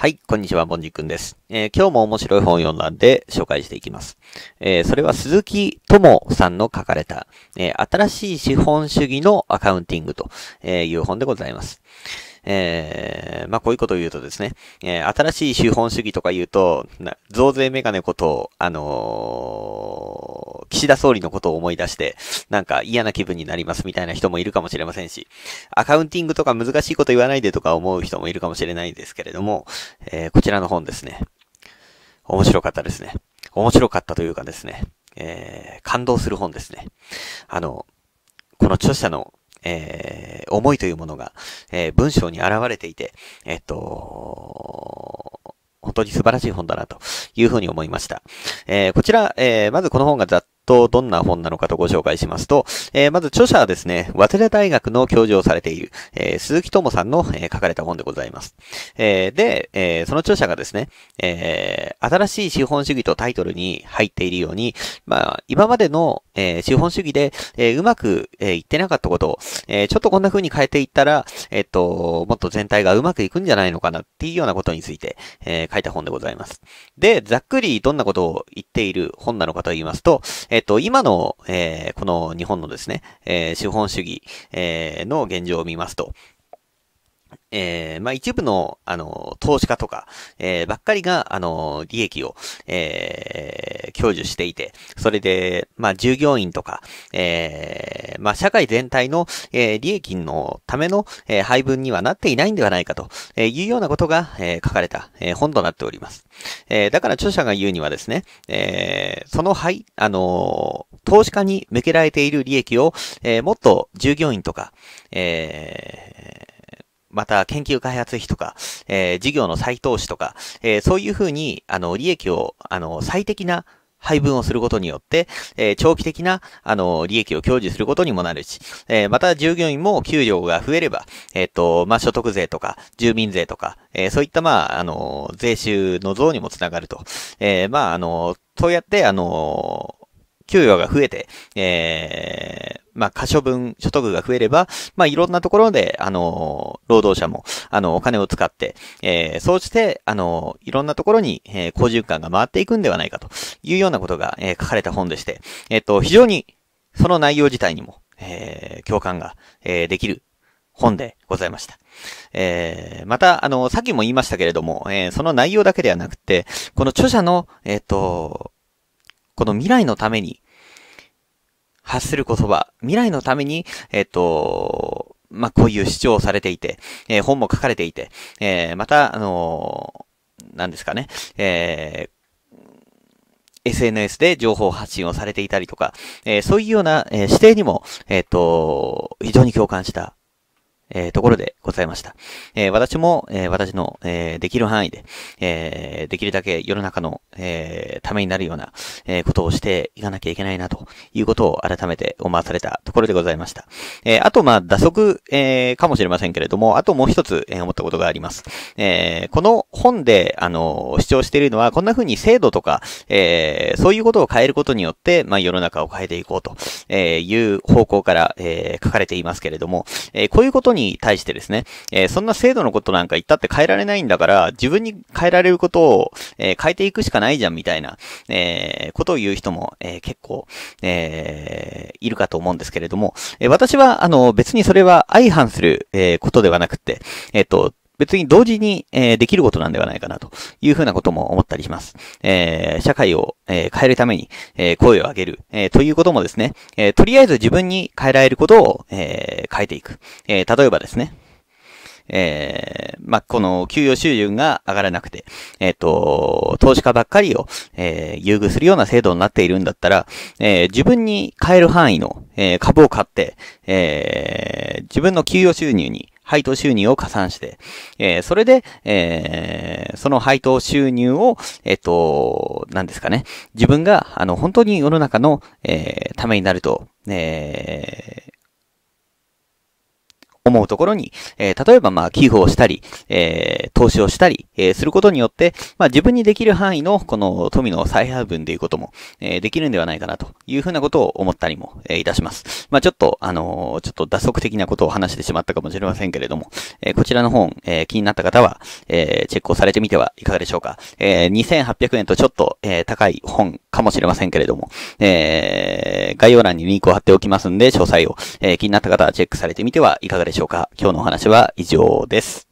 はい、こんにちは、ぼんじくんです、えー、今日も面白い本を読んだんで紹介していきます。えー、それは鈴木智さんの書かれた、えー、新しい資本主義のアカウンティングという本でございます。えー、まあ、こういうことを言うとですね、えー、新しい資本主義とか言うと、増税メガネこと、あのー岸田総理のことを思い出して、なんか嫌な気分になりますみたいな人もいるかもしれませんし、アカウンティングとか難しいこと言わないでとか思う人もいるかもしれないんですけれども、えー、こちらの本ですね。面白かったですね。面白かったというかですね、えー、感動する本ですね。あの、この著者のえー、思いというものが、えー、文章に現れていて、えっと、本当に素晴らしい本だなというふうに思いました。えー、こちら、えまずこの本がざっと、どんな本なのかとご紹介しますと、えー、まず著者はですね、早稲田大学の教授をされている、えー、鈴木智さんの、えー、書かれた本でございます。えー、で、えー、その著者がですね、えー、新しい資本主義とタイトルに入っているように、まあ、今までの、えー、資本主義で、えー、うまく、えー、いってなかったことを、えー、ちょっとこんな風に変えていったら、えっ、と、もっと全体がうまくいくんじゃないのかなっていうようなことについて、えー、書いた本でございます。で、ざっくりどんなことを言っている本なのかと言いますと、えっと、今の、えー、この日本のですね、えー、資本主義、えー、の現状を見ますと、えー、まあ、一部の、あの、投資家とか、えー、ばっかりが、あの、利益を、えー、享受していて、それで、まあ、従業員とか、えー、まあ、社会全体の、えー、利益のための、えー、配分にはなっていないんではないかと、えー、いうようなことが、えー、書かれた、えー、本となっております。えー、だから著者が言うにはですね、えー、その、はい、あの投資家に向けられている利益を、えー、もっと従業員とか、えー、また研究開発費とか、えー、事業の再投資とか、えー、そういうふうに、あの、利益を、あの、最適な配分をすることによって、えー、長期的な、あの、利益を享受することにもなるし、えー、また従業員も給料が増えれば、えっ、と、まあ、所得税とか、住民税とか、えー、そういった、まあ、あの、税収の増にもつながると。えー、まあ、あの、そうやって、あの、給与が増えて、えー、まあ、可処分所得が増えれば、まあ、いろんなところで、あの、労働者も、あの、お金を使って、えー、そうして、あの、いろんなところに、えー、好循環が回っていくんではないかというようなことが、えー、書かれた本でして、えっ、と、非常に、その内容自体にも、えー、共感が、えー、できる本でございました。えー、また、あの、さっきも言いましたけれども、えー、その内容だけではなくて、この著者の、えっ、ー、と、この未来のために発する言葉、未来のために、えっと、まあ、こういう主張をされていて、えー、本も書かれていて、えー、また、あのー、ですかね、えー SNS で情報発信をされていたりとか、えー、そういうような、えー、指定にも、えっ、ー、と、非常に共感したえー、ところでございました。えー、私も、えー、私の、えー、できる範囲で、えー、できるだけ世の中の、えー、ためになるような、えー、ことをしていかなきゃいけないな、ということを改めて思わされたところでございました。えー、あと、まあ、打足、えー、かもしれませんけれども、あともう一つ、えー、思ったことがあります。えー、この本で、あの、主張しているのは、こんな風に制度とか、えー、そういうことを変えることによって、まあ、世の中を変えていこうと、えー、いう方向から、えー、書かれていますけれども、えー、こういうことにに対してですね、えー、そんな制度のことなんか言ったって変えられないんだから、自分に変えられることを、えー、変えていくしかないじゃんみたいな、えー、ことを言う人も、えー、結構、えー、いるかと思うんですけれども、えー、私は、あの、別にそれは相反する、えー、ことではなくて、えっ、ー、と、別に同時に、えー、できることなんではないかなというふうなことも思ったりします。えー、社会を、えー、変えるために、え声を上げる、えということもですね、えとりあえず自分に変えられることを、え変えていく。え例えばですね、えー、まあ、この給与収入が上がらなくて、えっ、ー、と、投資家ばっかりを、えー、優遇するような制度になっているんだったら、え自分に買える範囲の、え株を買って、え自分の給与収入に、配当収入を加算して、えー、それで、えー、その配当収入を、えっ、ー、と、何ですかね、自分が、あの、本当に世の中の、えー、ためになると、え思うところに、えー、例えばまあ寄付をしたり、えー、投資をしたり、えー、することによって、まあ自分にできる範囲のこの富の再配分でいうことも、えー、できるんではないかなというふうなことを思ったりも、えー、いたします。まあちょっと、あのー、ちょっと脱足的なことを話してしまったかもしれませんけれども、えー、こちらの本、えー、気になった方は、えー、チェックをされてみてはいかがでしょうか。えー、2800円とちょっと、えー、高い本かもしれませんけれども、えー、概要欄にリンクを貼っておきますんで、詳細を、えー、気になった方はチェックされてみてはいかがでしょうか。今日のお話は以上です。